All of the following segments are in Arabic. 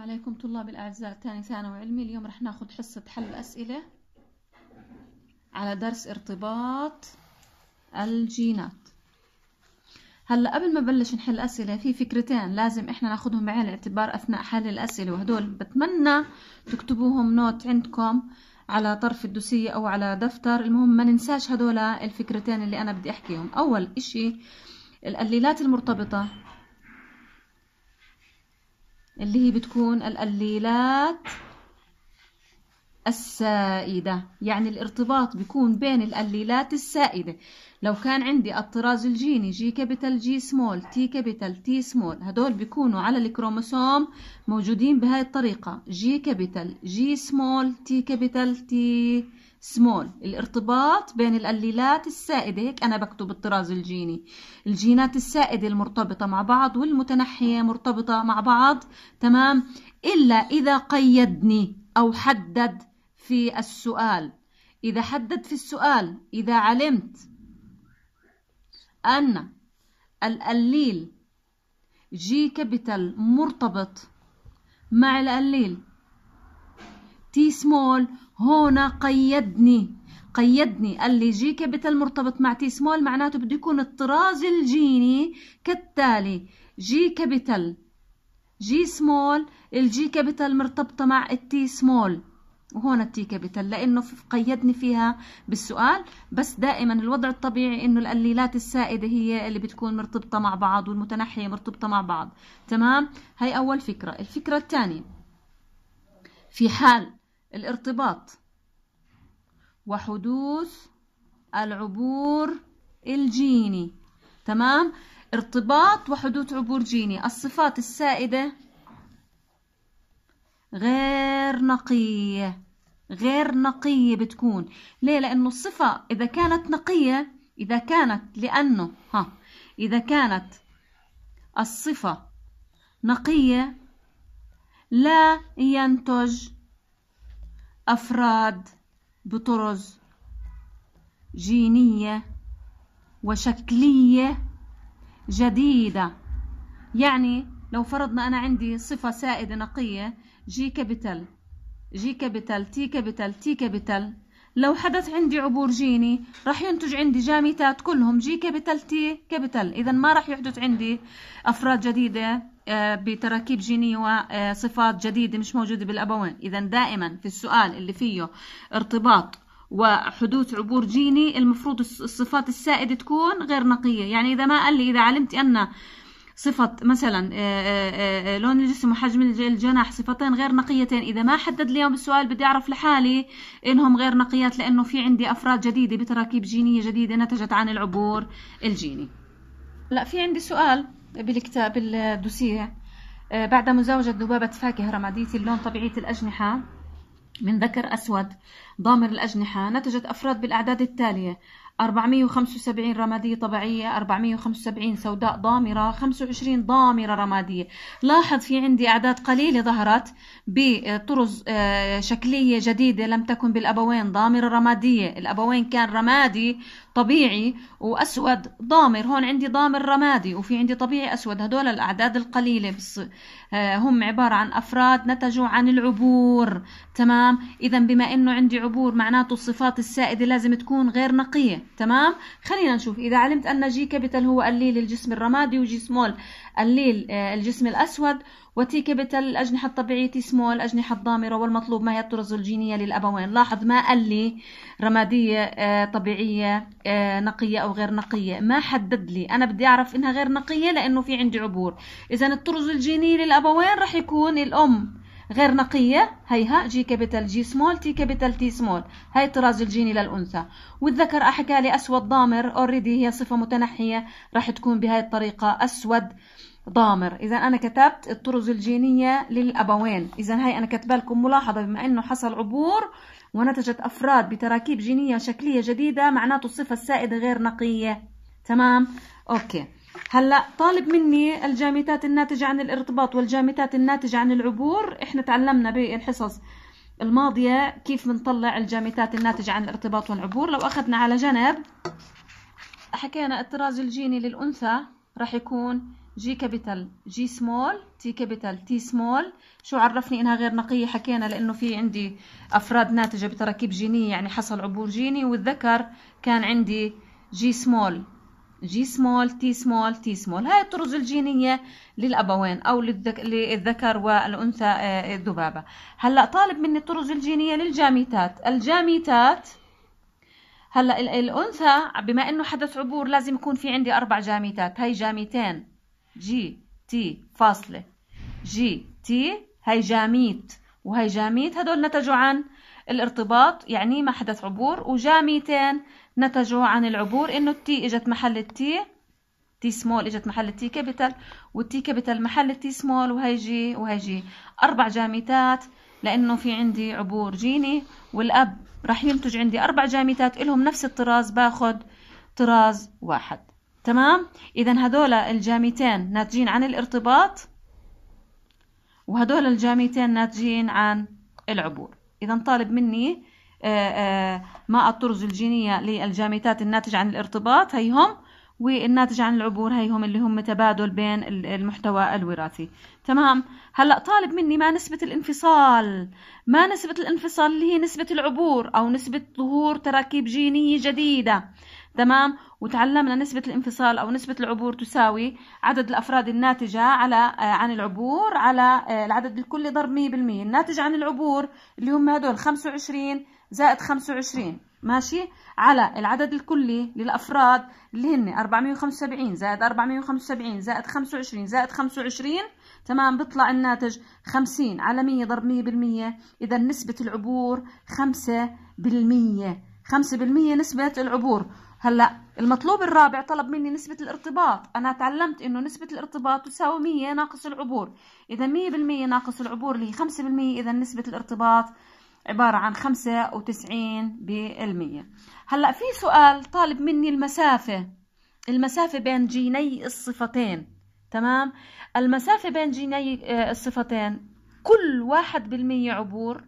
عليكم طلابي الأعزاء تاني ثانوي علمي اليوم رح ناخد حصة حل أسئلة على درس ارتباط الجينات هلا قبل ما بلش نحل أسئلة في فكرتين لازم احنا ناخدهم بعين الاعتبار أثناء حل الأسئلة وهدول بتمنى تكتبوهم نوت عندكم على طرف الدوسية أو على دفتر المهم ما ننساش هدول الفكرتين اللي أنا بدي أحكيهم أول إشي القليلات المرتبطة اللي هي بتكون القليلات السائدة يعني الارتباط بيكون بين الأليلات السائدة لو كان عندي الطراز الجيني جي كابيتال جي سمول تي كابيتال تي سمول هدول بيكونوا على الكروموسوم موجودين بهاي الطريقة جي كابيتال جي سمول تي كابيتال تي سمول الارتباط بين الأليلات السائدة هيك أنا بكتب الطراز الجيني الجينات السائدة المرتبطة مع بعض والمتنحية مرتبطة مع بعض تمام إلا إذا قيدني أو حدد في السؤال إذا حدد في السؤال إذا علمت أن القليل جي كابيتال مرتبط مع القليل تي سمول هنا قيدني قيدني قال لي جي كابيتال مرتبط مع تي سمول معناته بده يكون الطراز الجيني كالتالي جي كابيتال جي سمول الجي كابيتال مرتبطة مع التي سمول وهون التيكه بتل لانه قيدني فيها بالسؤال بس دائما الوضع الطبيعي انه القليلات السائده هي اللي بتكون مرتبطه مع بعض والمتنحيه مرتبطه مع بعض تمام هي اول فكره الفكره الثانيه في حال الارتباط وحدوث العبور الجيني تمام ارتباط وحدوث عبور جيني الصفات السائده غير غير نقية غير نقية بتكون ليه لأنه الصفة إذا كانت نقية إذا كانت لأنه ها إذا كانت الصفة نقية لا ينتج أفراد بطرز جينية وشكلية جديدة يعني لو فرضنا أنا عندي صفة سائدة نقية جي كابيتال جي كابيتال تي كابيتال تي كابيتال لو حدث عندي عبور جيني راح ينتج عندي جاميتات كلهم جي كابيتال تي كابيتال اذا ما راح يحدث عندي افراد جديده آه، بتراكيب جينية وصفات آه، جديدة مش موجودة بالأبوين إذا دائما في السؤال اللي فيه ارتباط وحدوث عبور جيني المفروض الصفات السائدة تكون غير نقية يعني إذا ما قال لي إذا علمت أن صفة مثلا آه، آه، آه، لون الجسم وحجم الجناح صفتين غير نقيتين إذا ما حدد لي بالسؤال السؤال بدي أعرف لحالي إنهم غير نقيات لأنه في عندي أفراد جديدة بتراكيب جينية جديدة نتجت عن العبور الجيني لا في عندي سؤال بالكتاب الدوسية بعد مزاوجة ذبابة فاكهة رمادية اللون طبيعية الأجنحة من ذكر أسود ضامر الأجنحة نتجت أفراد بالأعداد التالية 475 رمادية طبيعية 475 سوداء ضامرة 25 ضامرة رمادية لاحظ في عندي أعداد قليلة ظهرت بطرز آه، شكلية جديدة لم تكن بالأبوين ضامرة رمادية الأبوين كان رمادي طبيعي وأسود ضامر هون عندي ضامر رمادي وفي عندي طبيعي أسود هدول الأعداد القليلة بس آه، هم عبارة عن أفراد نتجوا عن العبور تمام إذا بما أنه عندي العبور معناته الصفات السائدة لازم تكون غير نقية تمام خلينا نشوف إذا علمت أن جي كابيتال هو الليل الجسم الرمادي وجي سمول الليل آه، الجسم الأسود وتي كابيتال الأجنحة الطبيعية تي سمول الأجنحة الضامرة والمطلوب ما هي الطرز الجينية للأبوين لاحظ ما قال لي رمادية آه، طبيعية آه، نقية أو غير نقية ما حدد لي أنا بدي أعرف إنها غير نقية لأنه في عندي عبور إذا الطرز الجيني للأبوين رح يكون الأم غير نقية هيها جي كابيتال جي سمول تي كابيتال تي سمول هاي الطراز الجيني للأنثى والذكر أحكى لي أسود ضامر اوريدي هي صفة متنحية راح تكون بهاي الطريقة أسود ضامر إذا أنا كتبت الطرز الجينية للأبوين إذا هاي أنا كتب لكم ملاحظة بما أنه حصل عبور ونتجت أفراد بتراكيب جينية شكلية جديدة معناته الصفة السائدة غير نقية تمام أوكي هلا طالب مني الجامتات الناتجة عن الارتباط والجامتات الناتجة عن العبور احنا تعلمنا بالحصص الماضية كيف بنطلع الجامتات الناتجة عن الارتباط والعبور لو أخذنا على جنب حكينا الطراز الجيني للأنثى راح يكون جي كابيتال جي سمول تي كابيتال تي سمول شو عرفني انها غير نقيه حكينا لانه في عندي افراد ناتجه بتراكيب جينيه يعني حصل عبور جيني والذكر كان عندي جي سمول جي سمول تي سمول تي سمول هاي الطرز الجينية للأبوين أو للذكر والأنثى آه، الذبابة هلأ طالب مني الطرز الجينية للجاميتات الجاميتات هلأ الأنثى بما أنه حدث عبور لازم يكون في عندي أربع جاميتات هاي جاميتين جي تي فاصلة جي تي هاي جاميت وهي جاميت هدول نتجوا عن الارتباط يعني ما حدث عبور وجاميتين نتجوا عن العبور انه التي اجت محل التي تي سمول اجت محل التي كابيتال والتي كابيتال محل التي سمول وهي جي وهي جي اربع جامتات لانه في عندي عبور جيني والاب راح ينتج عندي اربع جامتات الهم نفس الطراز باخذ طراز واحد تمام اذا هذول الجامتين ناتجين عن الارتباط وهذول الجامتين ناتجين عن العبور اذا طالب مني آه، آه، ماء الطرز الجينية للجامتات الناتج عن الارتباط هيهم والناتج عن العبور هيهم اللي هم تبادل بين المحتوى الوراثي تمام هلا طالب مني ما نسبة الانفصال ما نسبة الانفصال اللي هي نسبة العبور او نسبة ظهور تراكيب جينية جديدة تمام وتعلمنا نسبة الانفصال أو نسبة العبور تساوي عدد الأفراد الناتجة على آه، عن العبور على العدد الكلي ضرب 100% الناتج عن العبور اللي هم هدول 25 زائد 25 ماشي على العدد الكلي للأفراد اللي هن 475 زائد 475 زائد 25 زائد 25 تمام بيطلع الناتج 50 على 100 ضرب 100% إذا نسبة العبور 5% 5% نسبة العبور هلا المطلوب الرابع طلب مني نسبة الارتباط أنا تعلمت إنه نسبة الارتباط تساوي 100 ناقص العبور إذا 100% ناقص العبور اللي هي 5% إذا نسبة الارتباط عبارة عن خمسة وتسعين بالمية هلأ في سؤال طالب مني المسافة المسافة بين جيني الصفتين تمام المسافة بين جيني آه، الصفتين كل واحد بالمية عبور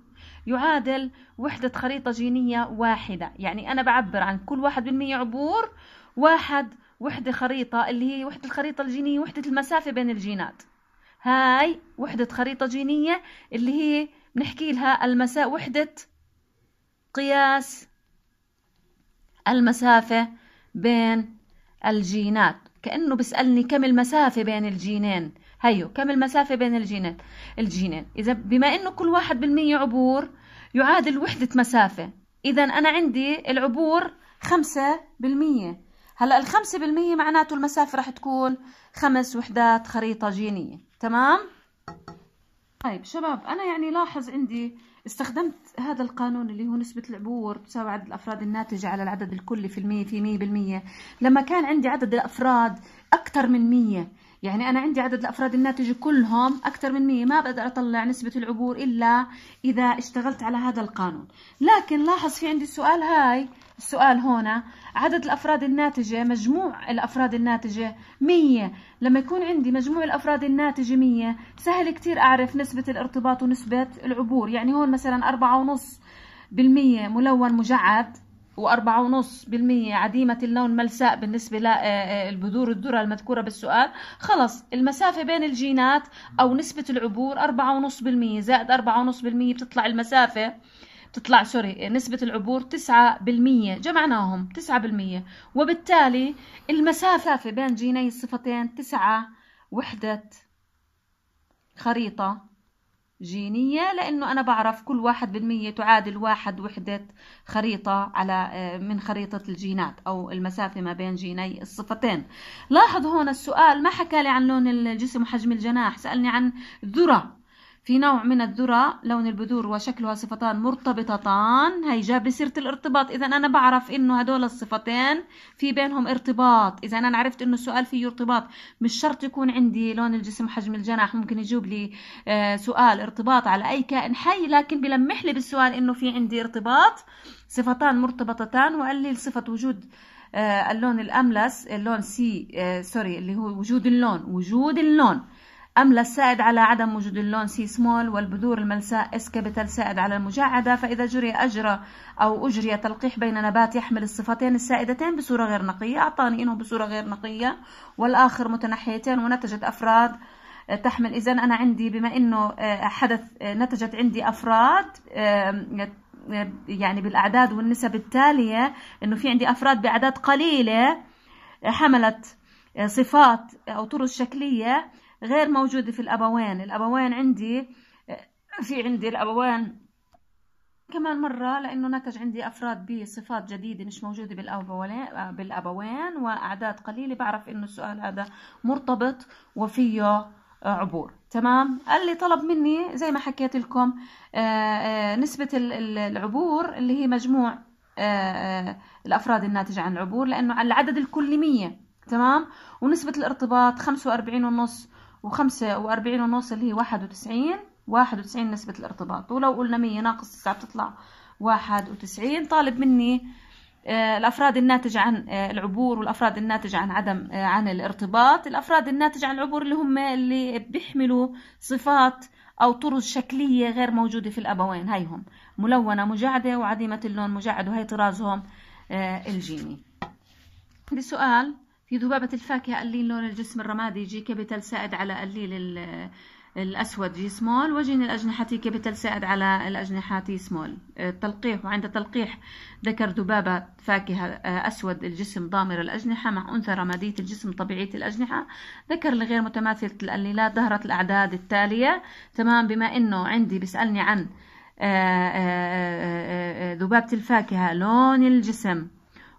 يعادل وحدة خريطة جينية واحدة يعني أنا بعبر عن كل واحد بالمية عبور واحد وحدة خريطة اللي هي وحدة الخريطة الجينية وحدة المسافة بين الجينات هاي وحدة خريطة جينية اللي هي بنحكي لها المساء وحدة قياس المسافة بين الجينات كأنه بيسألني كم المسافة بين الجينين هيو كم المسافة بين الجينات الجينين إذا بما إنه كل واحد بالمية عبور يعادل وحدة مسافة إذا أنا عندي العبور خمسة بالمية هلا الخمسة بالمية معناته المسافة رح تكون خمس وحدات خريطة جينية تمام؟ طيب شباب أنا يعني لاحظ عندي استخدمت هذا القانون اللي هو نسبة العبور تساوي عدد الأفراد الناتجة على العدد الكلي في المية في مية بالمية لما كان عندي عدد الأفراد أكثر من مية يعني أنا عندي عدد الأفراد الناتجة كلهم أكثر من مية ما بقدر أطلع نسبة العبور إلا إذا اشتغلت على هذا القانون لكن لاحظ في عندي السؤال هاي السؤال هنا عدد الأفراد الناتجة مجموع الأفراد الناتجة 100 لما يكون عندي مجموع الأفراد الناتجة 100 سهل كتير أعرف نسبة الارتباط ونسبة العبور يعني هون مثلا 4.5% ملون مجعد و4.5% عديمة اللون ملساء بالنسبة للبذور آه، آه، الذرة المذكورة بالسؤال خلص المسافة بين الجينات أو نسبة العبور 4.5% زائد 4.5% بتطلع المسافة تطلع سوري نسبة العبور 9% جمعناهم 9% وبالتالي المسافة في بين جيني الصفتين 9 وحدة خريطة جينية لأنه أنا بعرف كل واحد بالمية تعادل واحد وحدة خريطة على آه، من خريطة الجينات أو المسافة ما بين جيني الصفتين لاحظ هون السؤال ما حكى لي عن لون الجسم وحجم الجناح سألني عن الذرة في نوع من الذرة لون البذور وشكلها صفتان مرتبطتان هي جاب سيرة الارتباط إذا أنا بعرف إنه هدول الصفتين في بينهم ارتباط إذا أنا عرفت إنه السؤال فيه ارتباط مش شرط يكون عندي لون الجسم حجم الجناح ممكن يجيب لي آه، سؤال ارتباط على أي كائن حي لكن بلمح لي بالسؤال إنه في عندي ارتباط صفتان مرتبطتان وقال لي صفة وجود آه، اللون الأملس اللون سي آه، سوري اللي هو وجود اللون وجود اللون أملى السائد على عدم وجود اللون سي سمول والبذور الملساء اس كابيتال سائد على المجعدة فإذا جري أجرى أو أجري تلقيح بين نبات يحمل الصفتين السائدتين بصورة غير نقية أعطاني إنه بصورة غير نقية والآخر متنحيتين ونتجت أفراد آه، تحمل إذا أنا عندي بما إنه آه، حدث آه، نتجت عندي أفراد يعني بالأعداد والنسب التالية إنه في عندي أفراد بأعداد قليلة حملت صفات أو طرز شكلية غير موجودة في الأبوين الأبوين عندي في عندي الأبوين كمان مرة لأنه نتج عندي أفراد بصفات جديدة مش موجودة بالأبوين وأعداد قليلة بعرف إنه السؤال هذا مرتبط وفيه عبور تمام قال لي طلب مني زي ما حكيت لكم آه، آه، نسبة العبور اللي هي مجموع آه، الأفراد الناتجة عن العبور لأنه على العدد الكلي 100 تمام ونسبة الارتباط 45 ونص وخمسة وأربعين ونص اللي هي واحد وتسعين واحد وتسعين نسبة الارتباط ولو قلنا مية ناقص تسعة بتطلع واحد وتسعين طالب مني آه، الأفراد الناتجة عن آه، العبور والأفراد الناتجة عن عدم آه، عن الارتباط الأفراد الناتجة عن العبور اللي هم اللي بيحملوا صفات أو طرز شكلية غير موجودة في الأبوين هيهم ملونة مجعدة وعديمة اللون مجعد وهي طرازهم الجيني عندي سؤال في ذبابة الفاكهة قليل لون الجسم الرمادي جي كابيتال سائد على قليل الأسود جي سمول وجين الأجنحة تي كابيتال سائد على الأجنحة تي سمول التلقيح آه، وعند التلقيح ذكر ذبابة فاكهة آه، أسود الجسم ضامر الأجنحة مع أنثى رمادية الجسم طبيعية الأجنحة ذكر لغير متماثلة الأليلات ظهرت الأعداد التالية تمام بما إنه عندي بيسألني عن آه، ذبابة الفاكهة لون الجسم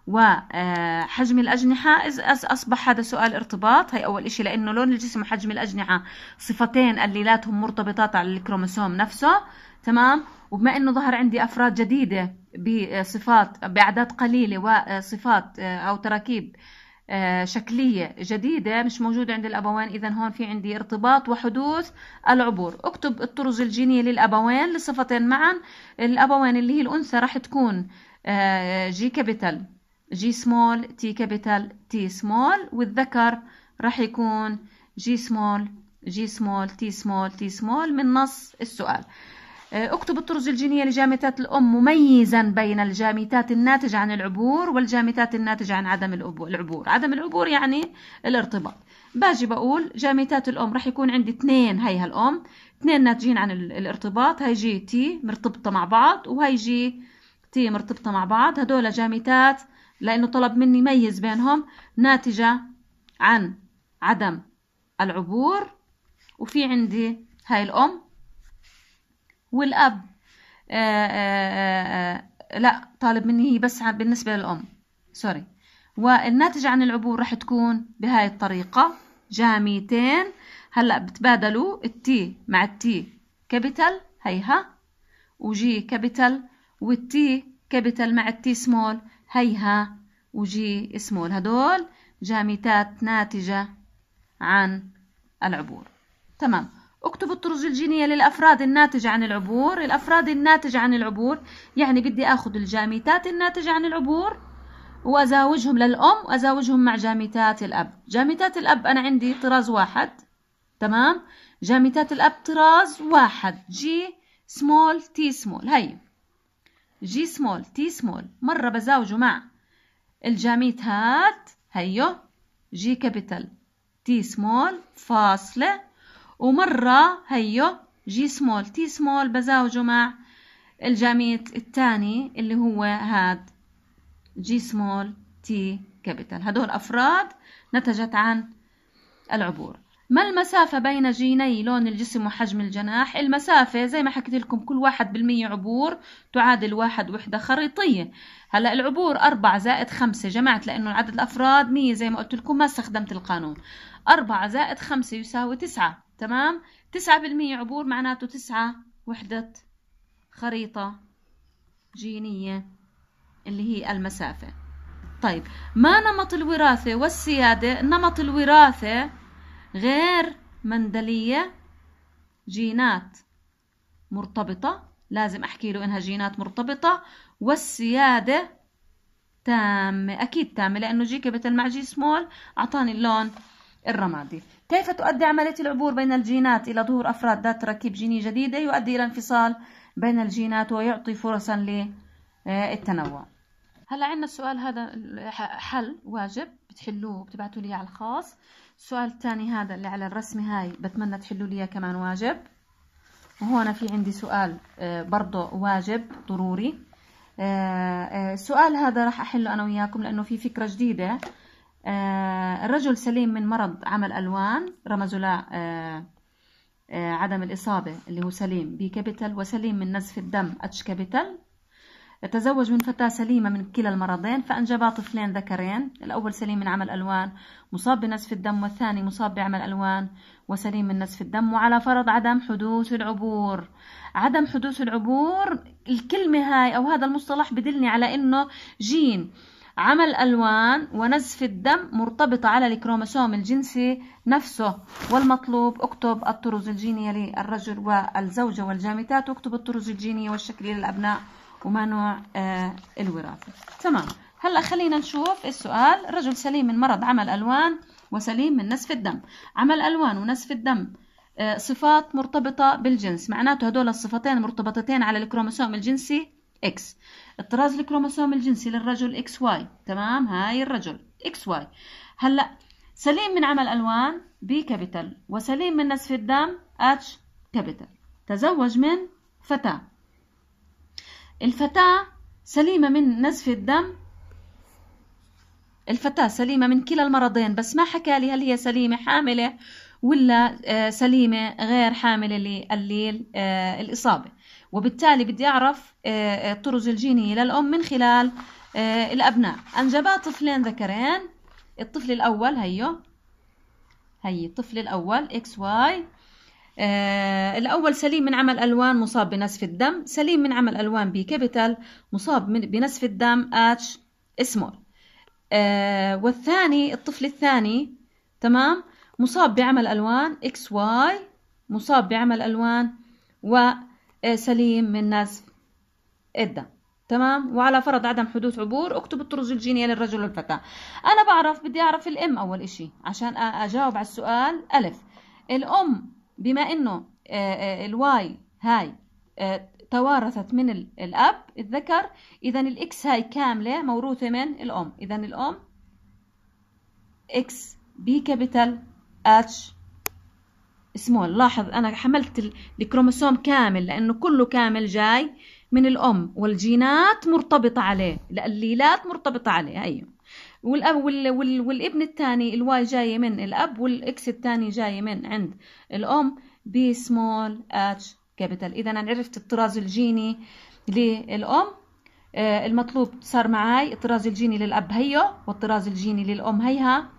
وحجم آه، الأجنحة أصبح هذا سؤال ارتباط هي أول إشي لأنه لون الجسم وحجم الأجنحة صفتين الليلاتهم مرتبطات على الكروموسوم نفسه تمام وبما انه ظهر عندي افراد جديده بصفات باعداد قليله وصفات آه، او تراكيب آه، شكلية جديدة مش موجودة عند الأبوين إذا هون في عندي ارتباط وحدوث العبور اكتب الطرز الجينية للأبوين لصفتين معا الأبوين اللي هي الأنثى راح تكون جي كابيتال جي سمول تي كابيتال تي سمول والذكر راح يكون جي سمول جي سمول تي سمول تي سمول من نص السؤال أه، اكتب الطرز الجينية لجامتات الأم مميزا بين الجامتات الناتجة عن العبور والجامتات الناتجة عن عدم العبور عدم العبور يعني الارتباط باجي بقول جامتات الأم رح يكون عندي اثنين هاي هالأم اثنين ناتجين عن الارتباط هي جي تي مرتبطة مع بعض وهي جي تي مرتبطة مع بعض هدول جامتات لأنه طلب مني ميز بينهم ناتجة عن عدم العبور وفي عندي هاي الأم والأب آآ آه، آآ آه، آه، لا طالب مني هي بس بالنسبة للأم سوري والناتجة عن العبور رح تكون بهاي الطريقة جاميتين هلأ بتبادلوا التي مع التي كابيتال هيها وجي كابيتال والتي كابيتال مع التي سمول هيها وجي اسمول هدول جامتات ناتجة عن العبور تمام اكتب الطرز الجينية للأفراد الناتجة عن العبور الأفراد الناتجة عن العبور يعني بدي أخذ الجامتات الناتجة عن العبور وأزاوجهم للأم وأزاوجهم مع جامتات الأب جامتات الأب أنا عندي طراز واحد تمام جامتات الأب طراز واحد جي سمول تي سمول هي جي سمول تي سمول مرة بزاوجه مع الجاميت هات هيو جي كابيتال تي سمول فاصلة ومرة هيو جي سمول تي سمول بزاوجه مع الجاميت الثاني اللي هو هاد جي سمول تي كابيتال هدول أفراد نتجت عن العبور ما المسافة بين جيني لون الجسم وحجم الجناح؟ المسافة زي ما حكيت لكم كل واحد بالمية عبور تعادل واحد وحدة خريطية هلا العبور أربعة زائد خمسة جمعت لأنه عدد الأفراد مية زي ما قلت لكم ما استخدمت القانون أربعة زائد خمسة يساوي تسعة تمام؟ تسعة بالمية عبور معناته تسعة وحدة خريطة جينية اللي هي المسافة طيب ما نمط الوراثة والسيادة؟ نمط الوراثة غير مندلية جينات مرتبطة لازم أحكي له إنها جينات مرتبطة والسيادة تامة أكيد تامة لأنه جي كابيتال مع جي سمول أعطاني اللون الرمادي كيف تؤدي عملية العبور بين الجينات إلى ظهور أفراد ذات تركيب جيني جديدة يؤدي إلى انفصال بين الجينات ويعطي فرصا للتنوع هلا عندنا السؤال هذا حل واجب بتحلوه بتبعتوا لي على الخاص السؤال الثاني هذا اللي على الرسمة هاي بتمنى تحلوا لي كمان واجب وهون في عندي سؤال آه، برضه واجب ضروري السؤال آه، آه، هذا راح أحله أنا وياكم لأنه في فكرة جديدة الرجل سليم من مرض عمل ألوان رمزوا له عدم الإصابة اللي هو سليم بي كابيتال وسليم من نزف الدم اتش كابيتال تزوج من فتاة سليمة من كلا المرضين فأنجبا طفلين ذكرين الأول سليم من عمل ألوان مصاب بنزف الدم والثاني مصاب بعمل ألوان وسليم من نزف الدم وعلى فرض عدم حدوث العبور عدم حدوث العبور الكلمة هاي أو هذا المصطلح بدلني على إنه جين عمل ألوان ونزف الدم مرتبطة على الكروموسوم الجنسي نفسه والمطلوب اكتب الطرز الجينية للرجل والزوجة والجامتات واكتب الطرز الجينية والشكلية للأبناء وما نوع آه، الوراثة تمام هلا خلينا نشوف السؤال رجل سليم من مرض عمل ألوان وسليم من نسف الدم عمل ألوان ونسف الدم آه، صفات مرتبطة بالجنس معناته هدول الصفتين مرتبطتين على الكروموسوم الجنسي X الطراز الكروموسوم الجنسي للرجل XY تمام هاي الرجل XY هلا سليم من عمل ألوان B كابيتال وسليم من نسف الدم H كابيتال تزوج من فتاة الفتاة سليمة من نزف الدم الفتاة سليمة من كلا المرضين بس ما حكى لي هل هي سليمة حاملة ولا آه، سليمة غير حاملة لقليل آه، الإصابة وبالتالي بدي أعرف آه، الطرز الجيني للأم من خلال الأبناء أنجبا طفلين ذكرين الطفل الأول هيو هي الطفل الأول XY آه الأول سليم من عمل ألوان مصاب بنزف الدم سليم من عمل ألوان بي كابيتال مصاب من بنزف الدم اتش سمول آه والثاني الطفل الثاني تمام مصاب بعمل ألوان اكس واي مصاب بعمل ألوان وسليم آه، من نزف الدم تمام وعلى فرض عدم حدوث عبور اكتب الطرز الجينية للرجل والفتاة أنا بعرف بدي أعرف الأم أول إشي عشان أجاوب على السؤال ألف الأم بما انه آه، آه، الواي هاي آه، توارثت من الاب الذكر اذا الاكس هاي كامله موروثه من الام اذا الام اكس بي كابيتال اتش سمول لاحظ انا حملت الكروموسوم كامل لانه كله كامل جاي من الام والجينات مرتبطه عليه الاليلات مرتبطه عليه ايوه والاب وال... وال... والابن الثاني الواي جايه من الاب والاكس الثاني جايه من عند الام بي سمول اتش كابيتال اذا انا عرفت الطراز الجيني للام آه المطلوب صار معي الطراز الجيني للاب هيو والطراز الجيني للام هيها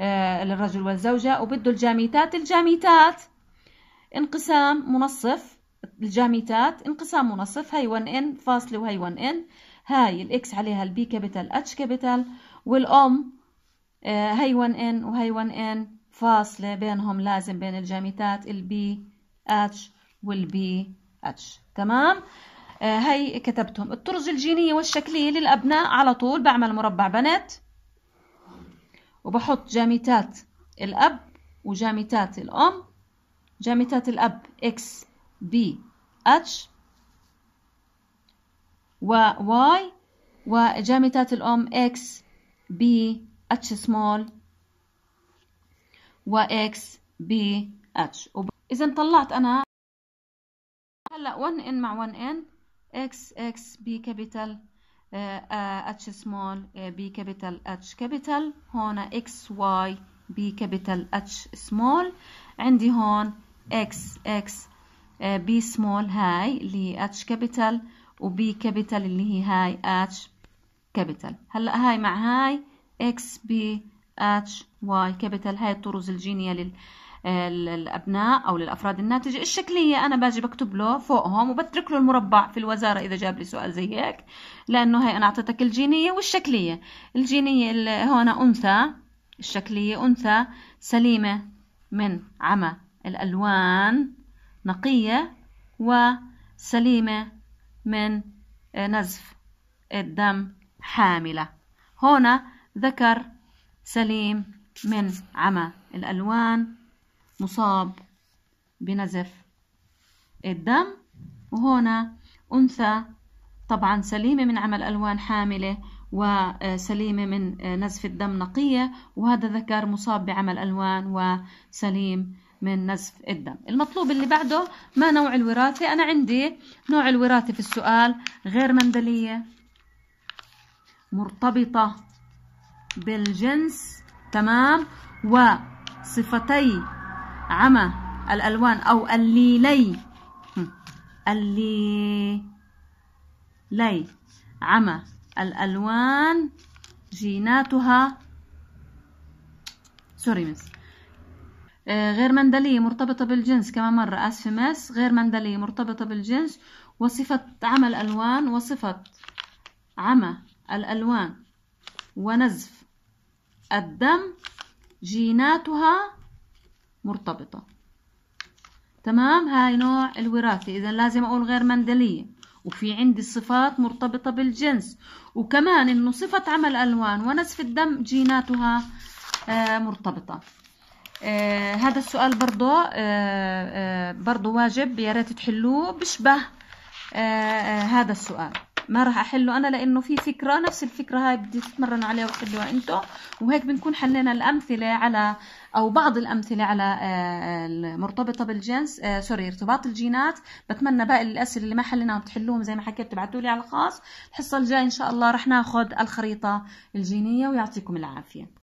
آه للرجل والزوجه وبده الجاميتات الجاميتات انقسام منصف الجاميتات انقسام منصف هي 1 ان فاصله وهي 1 ان هاي الاكس عليها البي كابيتال اتش كابيتال والأم هي 1 ان وهي 1 ان فاصلة بينهم لازم بين الجامتات البي اتش والبي اتش تمام هي آه، كتبتهم الطرز الجينية والشكلية للأبناء على طول بعمل مربع بنات وبحط جامتات الأب وجامتات الأم جامتات الأب اكس بي اتش وواي وجامتات الأم اكس ب اتش سمول واكس بي اتش اذا طلعت انا هلا 1 ان مع 1 ان اكس اكس بي كابيتال اتش سمول بي كابيتال اتش كابيتال هون اكس واي بي كابيتال اتش سمول عندي هون اكس اكس بي سمول هاي اللي هي اتش كابيتال وبي كابيتال اللي هي هاي اتش كابيتال هلا هاي مع هاي اكس بي اتش واي كابيتال هاي الطرز الجينيه لل آه، للابناء او للافراد الناتجه الشكليه انا باجي بكتب له فوقهم وبترك له المربع في الوزاره اذا جاب لي سؤال زي هيك لانه هي انا اعطيتك الجينيه والشكليه الجينيه هون انثى الشكليه انثى سليمه من عمى الالوان نقيه وسليمه من آه، نزف الدم حاملة هنا ذكر سليم من عمى الألوان مصاب بنزف الدم وهنا أنثى طبعا سليمة من عمى الألوان حاملة وسليمة من نزف الدم نقية وهذا ذكر مصاب بعمى الألوان وسليم من نزف الدم المطلوب اللي بعده ما نوع الوراثة أنا عندي نوع الوراثة في السؤال غير مندلية مرتبطة بالجنس تمام وصفتي عمى الألوان أو الليلي الليلي عمى الألوان جيناتها سوري مس آه، غير مندلية مرتبطة بالجنس كمان مرة أسف مس غير مندلية مرتبطة بالجنس وصفة عمى الألوان وصفة عمى الألوان ونزف الدم جيناتها مرتبطة تمام هاي نوع الوراثة إذا لازم أقول غير مندلية وفي عندي صفات مرتبطة بالجنس وكمان إنه صفة عمل ألوان ونزف الدم جيناتها آه، مرتبطة آه هذا السؤال برضو آه آه برضو واجب يا ريت تحلوه بشبه آه آه هذا السؤال ما راح احله انا لانه في فكره نفس الفكره هاي بدي تتمرنوا عليها وتحلوها انتم وهيك بنكون حلينا الامثله على او بعض الامثله على آه، المرتبطه بالجنس سوري آه، ارتباط الجينات بتمنى باقي الاسئله اللي ما حليناهم تحلوهم زي ما حكيت تبعتوا لي على الخاص الحصه الجايه ان شاء الله راح ناخذ الخريطه الجينيه ويعطيكم العافيه